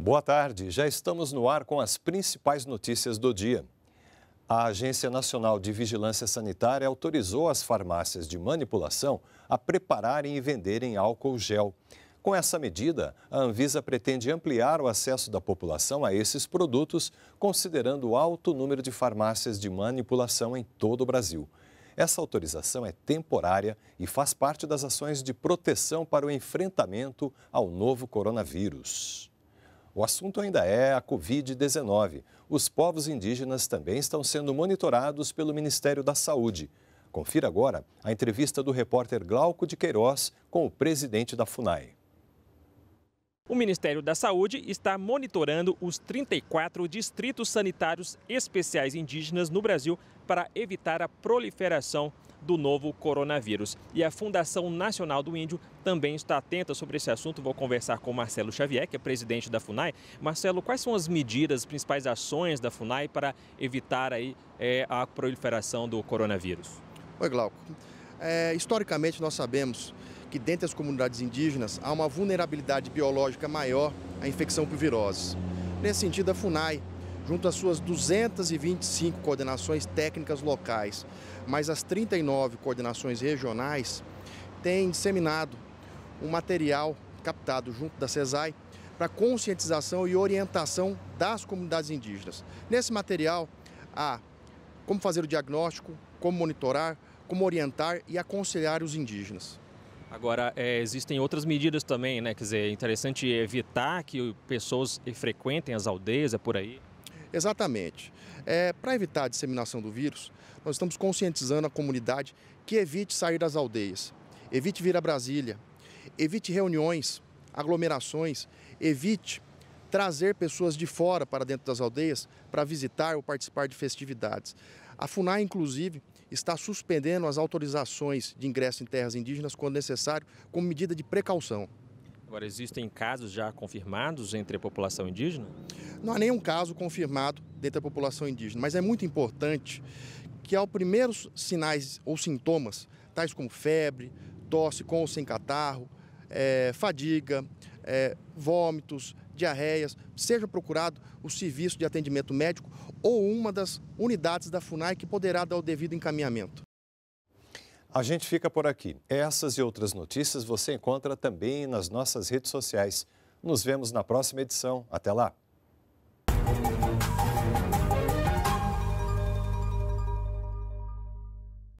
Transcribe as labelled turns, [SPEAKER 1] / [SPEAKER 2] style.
[SPEAKER 1] Boa tarde, já estamos no ar com as principais notícias do dia. A Agência Nacional de Vigilância Sanitária autorizou as farmácias de manipulação a prepararem e venderem álcool gel. Com essa medida, a Anvisa pretende ampliar o acesso da população a esses produtos, considerando o alto número de farmácias de manipulação em todo o Brasil. Essa autorização é temporária e faz parte das ações de proteção para o enfrentamento ao novo coronavírus. O assunto ainda é a Covid-19. Os povos indígenas também estão sendo monitorados pelo Ministério da Saúde. Confira agora a entrevista do repórter Glauco de Queiroz com o presidente da FUNAI.
[SPEAKER 2] O Ministério da Saúde está monitorando os 34 distritos sanitários especiais indígenas no Brasil para evitar a proliferação do novo coronavírus. E a Fundação Nacional do Índio também está atenta sobre esse assunto. Vou conversar com Marcelo Xavier, que é presidente da FUNAI. Marcelo, quais são as medidas, as principais ações da FUNAI para evitar aí, é, a proliferação do coronavírus? Oi, Glauco.
[SPEAKER 3] É, historicamente, nós sabemos que dentre as comunidades indígenas há uma vulnerabilidade biológica maior à infecção por viroses. Nesse sentido, a FUNAI, junto às suas 225 coordenações técnicas locais, mais as 39 coordenações regionais, tem disseminado um material captado junto da CESAI para conscientização e orientação das comunidades indígenas. Nesse material há como fazer o diagnóstico, como monitorar, como orientar e aconselhar os indígenas.
[SPEAKER 2] Agora, é, existem outras medidas também, né? Quer dizer, é interessante evitar que pessoas frequentem as aldeias, é por aí? Exatamente. É, Para evitar a
[SPEAKER 3] disseminação do vírus, nós estamos conscientizando a comunidade que evite sair das aldeias, evite vir a Brasília, evite reuniões, aglomerações, evite trazer pessoas de fora para dentro das aldeias para visitar ou participar de festividades. A FUNAI, inclusive, está suspendendo as autorizações de ingresso em terras indígenas quando necessário, como medida de precaução.
[SPEAKER 2] Agora, existem casos já confirmados
[SPEAKER 3] entre a população indígena? Não há nenhum caso confirmado dentro da população indígena, mas é muito importante que, ao primeiros sinais ou sintomas, tais como febre, tosse com ou sem catarro, é, fadiga, é, vômitos, diarreias, seja procurado o serviço de atendimento médico ou uma das unidades da FUNAI que poderá dar o devido encaminhamento.
[SPEAKER 1] A gente fica por aqui. Essas e outras notícias você encontra também nas nossas redes sociais. Nos vemos na próxima edição. Até lá!